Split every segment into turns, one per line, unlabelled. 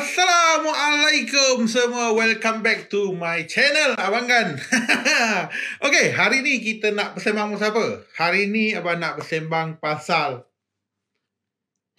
Assalamualaikum semua. Welcome back to my channel, Abang Gan. okay, hari ni kita nak bersembang pasal apa? Hari ni Abang nak bersembang pasal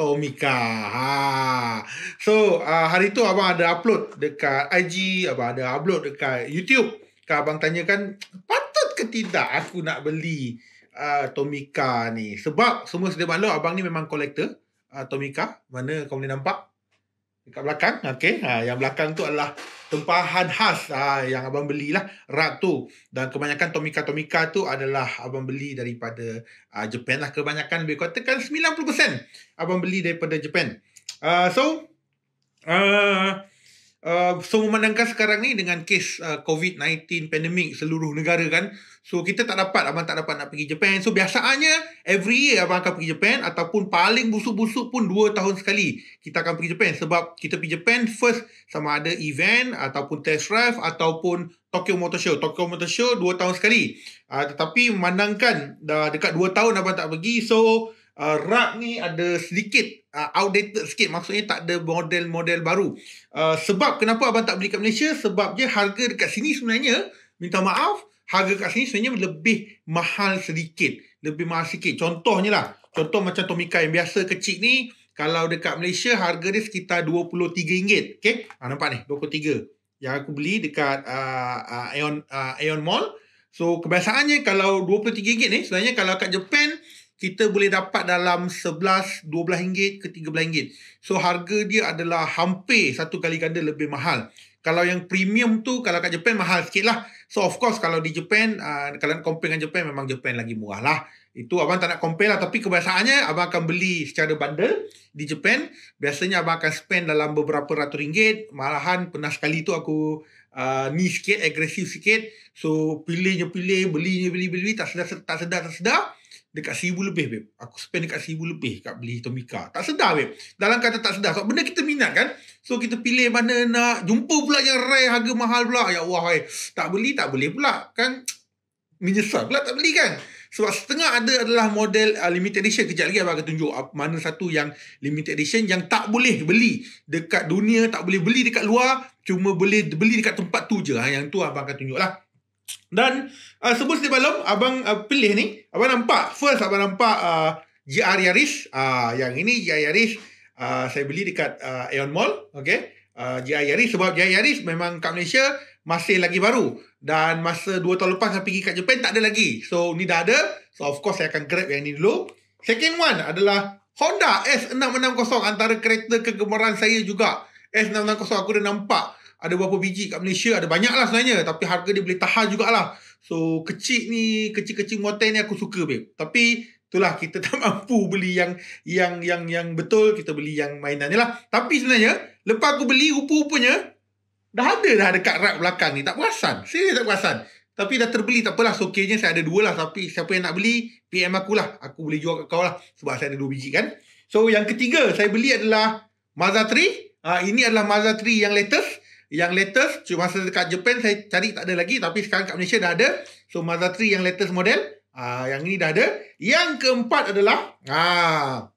Tomika. Ha. So, uh, hari tu Abang ada upload dekat IG, Abang ada upload dekat YouTube. Kau Abang tanyakan, patut ke tidak aku nak beli uh, ah, Tomika ni? Sebab semua sedia maklum, Abang ni memang kolektor. Uh, ah, Tomika, mana kau boleh nampak dekat belakang okey ha yang belakang tu adalah tempahan khas ha, yang abang belilah rak tu dan kebanyakan Tomika Tomika tu adalah abang beli daripada uh, Japan lah kebanyakan lebih katakan 90% abang beli daripada Japan uh, so uh, uh, so memandangkan sekarang ni dengan kes uh, COVID-19 pandemik seluruh negara kan so kita tak dapat abang tak dapat nak pergi Japan so biasanya every year abang akan pergi Japan ataupun paling busuk-busuk pun 2 tahun sekali kita akan pergi Japan sebab kita pergi Japan first sama ada event ataupun test drive ataupun Tokyo Motor Show Tokyo Motor Show 2 tahun sekali uh, tetapi memandangkan dah dekat 2 tahun abang tak pergi so uh, rak ni ada sedikit uh, outdated sikit maksudnya tak ada model-model baru uh, sebab kenapa abang tak beli kat Malaysia sebab je harga dekat sini sebenarnya minta maaf harga kat sini sebenarnya lebih mahal sedikit lebih mahal sikit contohnya lah contoh macam Tomika yang biasa kecil ni kalau dekat Malaysia harga dia sekitar RM23 okay? ha, nampak ni RM23 yang aku beli dekat uh, uh, Aeon, uh, Aeon Mall So kebiasaannya kalau RM23 ni sebenarnya kalau kat Jepun kita boleh dapat dalam 11 12 ringgit ke 13 ringgit. So harga dia adalah hampir satu kali ganda lebih mahal. Kalau yang premium tu kalau kat Japan mahal sikit lah. So of course kalau di Japan uh, ah, kalau nak compare dengan Japan memang Japan lagi murah lah. Itu abang tak nak compare lah tapi kebiasaannya abang akan beli secara bundle di Japan. Biasanya abang akan spend dalam beberapa ratus ringgit. Malahan pernah sekali tu aku uh, ni sikit, agresif sikit. So pilihnya pilih, belinya beli, beli, beli, tak sedar, tak sedar, sedar. Tak sedar dekat seribu lebih babe. Aku spend dekat seribu lebih kat beli Tomica. Tak sedar babe. Dalam kata tak sedar. Sebab benda kita minat kan. So kita pilih mana nak. Jumpa pula yang rare harga mahal pula. Ya Allah. Hai. Eh. Tak beli tak boleh pula. Kan. Menyesal pula tak beli kan. Sebab setengah ada adalah model uh, limited edition. Kejap lagi abang akan tunjuk uh, mana satu yang limited edition yang tak boleh beli dekat dunia. Tak boleh beli dekat luar. Cuma boleh beli dekat tempat tu je. Ha? Yang tu abang akan tunjuk lah. Dan uh, sebut sedikit abang uh, pilih ni. Abang nampak, first abang nampak uh, ah, GR Yaris. Uh, yang ini GR Yaris uh, saya beli dekat uh, Aeon Mall. Okay. Uh, GR Yaris sebab GR Yaris memang kat Malaysia masih lagi baru. Dan masa 2 tahun lepas saya pergi kat Jepun tak ada lagi. So, ni dah ada. So, of course saya akan grab yang ini dulu. Second one adalah Honda S660 antara kereta kegemaran saya juga. S660 aku dah nampak ada berapa biji kat Malaysia ada banyak lah sebenarnya tapi harga dia boleh tahan jugalah so kecil ni kecil-kecil muatan ni aku suka babe tapi itulah kita tak mampu beli yang yang yang yang betul kita beli yang mainan ni lah tapi sebenarnya lepas aku beli rupa-rupanya dah ada dah dekat rak belakang ni tak perasan serius tak perasan tapi dah terbeli tak apalah seokainya saya ada dua lah tapi siapa yang nak beli PM aku lah aku boleh jual kat kau lah sebab saya ada dua biji kan so yang ketiga saya beli adalah Mazda 3 uh, ah, ini adalah Mazda 3 yang latest yang latest cuma masa dekat Japan saya cari tak ada lagi tapi sekarang kat Malaysia dah ada so Mazda 3 yang latest model ah yang ini dah ada yang keempat adalah ah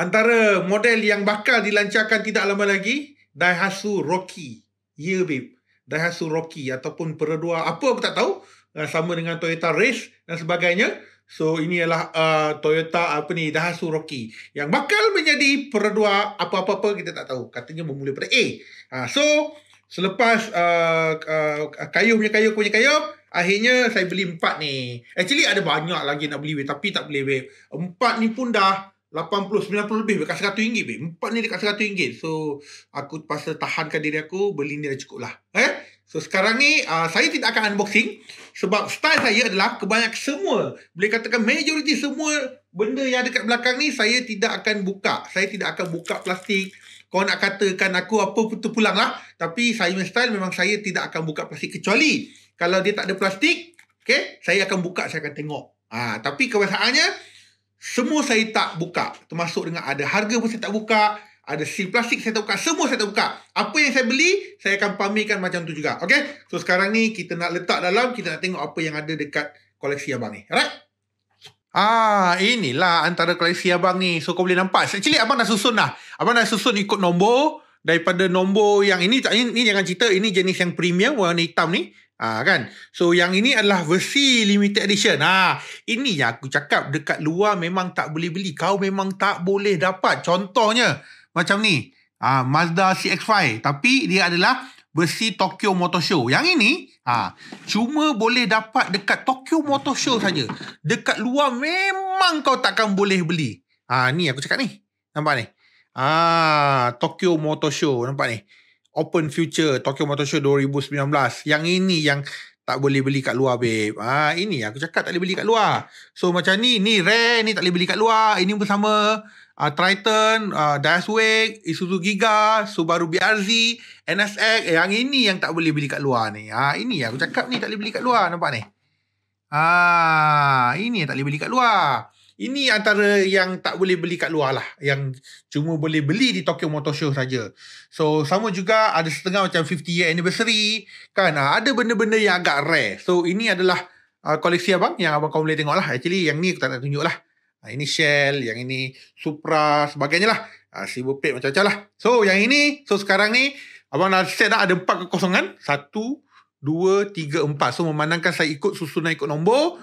antara model yang bakal dilancarkan tidak lama lagi Daihatsu Rocky Yeah, babe. Daihatsu Rocky ataupun Perdua apa aku tak tahu uh, sama dengan Toyota Race dan sebagainya so ini ialah uh, Toyota apa ni Daihatsu Rocky yang bakal menjadi Perdua apa-apa pun kita tak tahu katanya bermula pada A uh, so selepas uh, uh, kayu punya kayu punya kayu akhirnya saya beli empat ni actually ada banyak lagi nak beli weh tapi tak boleh weh empat ni pun dah 80 90 lebih dekat 100 ringgit weh empat ni dekat 100 ringgit so aku pasal tahankan diri aku beli ni dah cukup lah eh So sekarang ni uh, saya tidak akan unboxing sebab style saya adalah kebanyak semua boleh katakan majoriti semua benda yang dekat belakang ni saya tidak akan buka. Saya tidak akan buka plastik. Kau nak katakan aku apa pun tu pulang lah. Tapi saya punya style memang saya tidak akan buka plastik kecuali kalau dia tak ada plastik, okay, saya akan buka, saya akan tengok. Ha, tapi kebiasaannya, semua saya tak buka. Termasuk dengan ada harga pun saya tak buka ada sim plastik saya terbuka semua saya terbuka apa yang saya beli saya akan pamerkan macam tu juga okay? so sekarang ni kita nak letak dalam kita nak tengok apa yang ada dekat koleksi abang ni alright Ah, inilah antara koleksi abang ni. So kau boleh nampak. Actually abang dah susun dah. Abang dah susun ikut nombor daripada nombor yang ini tak ini, ini jangan cerita ini jenis yang premium warna hitam ni. Ah kan. So yang ini adalah versi limited edition. Ha, ini yang aku cakap dekat luar memang tak boleh beli. Kau memang tak boleh dapat. Contohnya, macam ni ha, Mazda CX-5 tapi dia adalah versi Tokyo Motor Show yang ini ha, cuma boleh dapat dekat Tokyo Motor Show saja. dekat luar memang kau takkan boleh beli ha, ni aku cakap ni nampak ni ha, Tokyo Motor Show nampak ni Open Future Tokyo Motor Show 2019 yang ini yang tak boleh beli kat luar babe. Ah ha, ini aku cakap tak boleh beli kat luar. So macam ni, ni rare, ni tak boleh beli kat luar. Ini pun sama uh, Triton, uh, Daiswek, Isuzu Giga, Subaru BRZ, NSX. Eh, yang ini yang tak boleh beli kat luar ni. Ah ha, ini aku cakap ni tak boleh beli kat luar nampak ni. Ah ha, ini yang tak boleh beli kat luar. Ini antara yang tak boleh beli kat luar lah. Yang cuma boleh beli di Tokyo Motor Show saja. So, sama juga ada setengah macam 50 year anniversary. Kan, ah, ada benda-benda yang agak rare. So, ini adalah uh, koleksi abang yang abang kau boleh tengok lah. Actually, yang ni aku tak nak tunjuk lah. Uh, ini Shell, yang ini Supra, sebagainya lah. Uh, silver plate macam-macam lah. So, yang ini. So, sekarang ni, abang dah set dah ada empat kekosongan. Satu, dua, tiga, empat. So, memandangkan saya ikut susunan ikut nombor.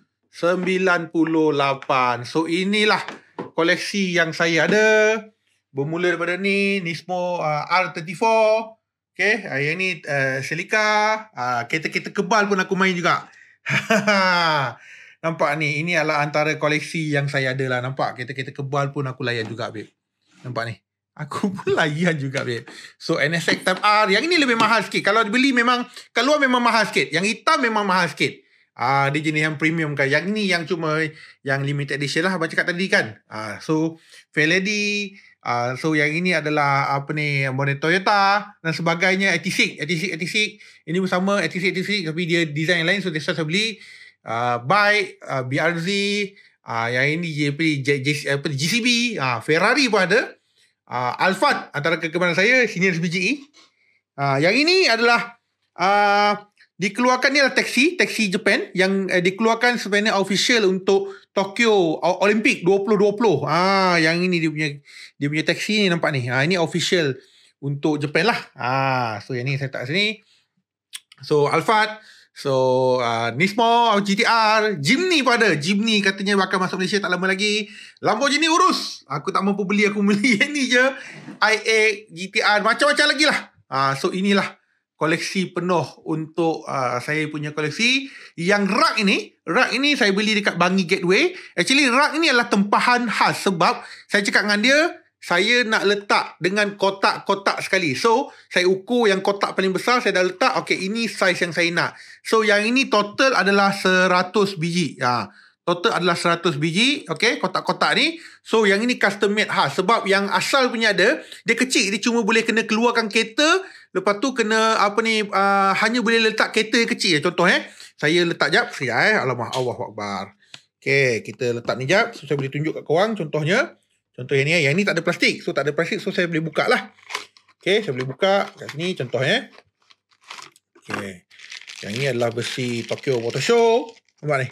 98. So inilah koleksi yang saya ada. Bermula daripada ni Nismo uh, R34. Okay, uh, yang ni uh, Celica. Uh, kereta-kereta kebal pun aku main juga. Nampak ni, ini adalah antara koleksi yang saya ada lah. Nampak kereta-kereta kebal pun aku layan juga, babe. Nampak ni. Aku pun layan juga, babe. So, NSX Type R. Yang ini lebih mahal sikit. Kalau beli memang, kalau memang mahal sikit. Yang hitam memang mahal sikit. Ah, dia jenis yang premium kan. Yang ni yang cuma yang limited edition lah abang cakap tadi kan. Ah, so Fair Lady, ah, so yang ini adalah apa ni model Toyota dan sebagainya Etisik, Etisik, Etisik. Ini bersama Etisik, Etisik, tapi dia design yang lain so dia saya beli ah, bike, ah, BRZ, ah, yang ini apa ni, apa ni, GCB, ah, Ferrari pun ada. Ah, Alphard antara kegemaran saya, senior BGE. Ah, yang ini adalah ah, dikeluarkan ni adalah taxi, taxi Japan yang eh, dikeluarkan sebenarnya official untuk Tokyo Olympic 2020. Ah, yang ini dia punya dia punya taxi ni nampak ni. Ah, ini official untuk Japan lah. Ah, so yang ni saya tak sini. So Alphard, so uh, Nismo, GTR, Jimny pun ada. Jimny katanya bakal masuk Malaysia tak lama lagi. Lamborghini urus. Aku tak mampu beli, aku beli yang ni je. IA, GTR, macam-macam lagi lah. Ah, so inilah koleksi penuh untuk uh, saya punya koleksi. Yang rak ini, rak ini saya beli dekat Bangi Gateway. Actually rak ini adalah tempahan khas sebab saya cakap dengan dia, saya nak letak dengan kotak-kotak sekali. So, saya ukur yang kotak paling besar, saya dah letak. Okay, ini saiz yang saya nak. So, yang ini total adalah 100 biji. Ha. Total adalah 100 biji. Okay, kotak-kotak ni. So, yang ini custom made khas. Sebab yang asal punya ada, dia kecil. Dia cuma boleh kena keluarkan kereta Lepas tu kena apa ni uh, hanya boleh letak kereta yang kecil ya contoh eh. Saya letak jap, saya eh. Alamak Allah Akbar. Okey, kita letak ni jap. So, saya boleh tunjuk kat korang contohnya. Contoh yang ni eh. Yang ni tak ada plastik. So tak ada plastik so saya boleh buka lah. Okey, saya boleh buka kat sini contoh eh. Okey. Yang ni adalah besi Tokyo Water Show. Nampak ni?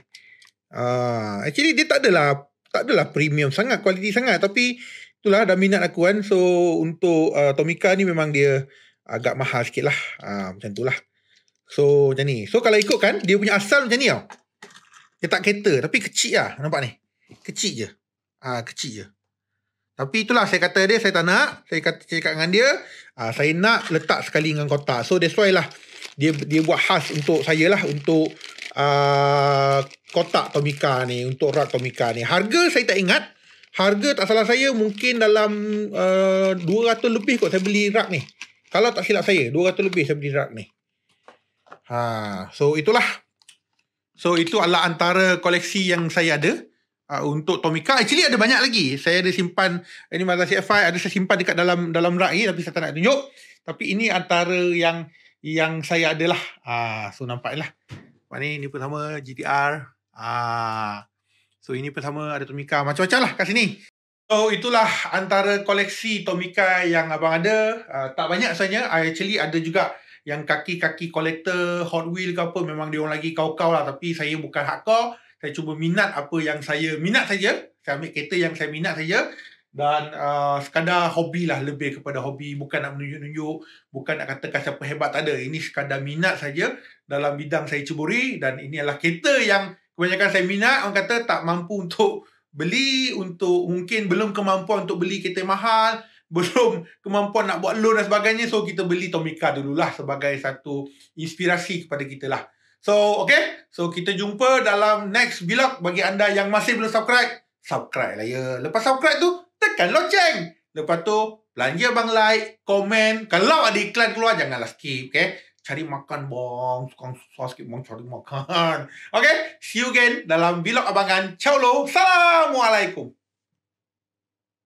Uh, actually dia tak adalah tak adalah premium sangat, kualiti sangat tapi itulah dah minat aku kan. So untuk uh, Tomika ni memang dia agak mahal sikit lah. Ha, macam tu lah. So macam ni. So kalau ikut kan, dia punya asal macam ni tau. Dia tak kereta tapi kecil lah. Nampak ni. Kecil je. Ha, kecil je. Tapi itulah saya kata dia saya tak nak. Saya kata cakap dengan dia. Ha, saya nak letak sekali dengan kotak. So that's why lah. Dia, dia buat khas untuk saya lah. Untuk uh, kotak Tomika ni untuk rak Tomika ni harga saya tak ingat harga tak salah saya mungkin dalam uh, 200 lebih kot saya beli rak ni kalau tak silap saya 200 lebih saya beli rak ni ha, So itulah So itu adalah antara koleksi yang saya ada uh, Untuk Tomica Actually ada banyak lagi Saya ada simpan Ini mata CFI Ada saya simpan dekat dalam dalam rak ni Tapi saya tak nak tunjuk Tapi ini antara yang Yang saya ada lah ha, So nampak lah Ini, ini pertama GTR ha, So ini pertama ada Tomica Macam-macam lah kat sini So itulah antara koleksi Tomica yang abang ada. Uh, tak banyak sebenarnya. I ah, actually ada juga yang kaki-kaki kolektor Hot Wheel ke apa. Memang dia lagi kau-kau lah. Tapi saya bukan hardcore. Saya cuba minat apa yang saya minat saja. Saya ambil kereta yang saya minat saja. Dan uh, sekadar hobi lah lebih kepada hobi. Bukan nak menunjuk-nunjuk. Bukan nak katakan siapa hebat. Tak ada. Ini sekadar minat saja dalam bidang saya ceburi. Dan ini adalah kereta yang kebanyakan saya minat. Orang kata tak mampu untuk beli untuk mungkin belum kemampuan untuk beli kereta mahal, belum kemampuan nak buat loan dan sebagainya. So kita beli Tomica dululah sebagai satu inspirasi kepada kita lah. So okay, so kita jumpa dalam next vlog bagi anda yang masih belum subscribe. Subscribe lah ya. Lepas subscribe tu, tekan lonceng. Lepas tu, belanja bang like, komen. Kalau ada iklan keluar, janganlah skip. Okay cari makan bong tukang sos ke bong cari makan okey see you again dalam vlog abangan ciao lo assalamualaikum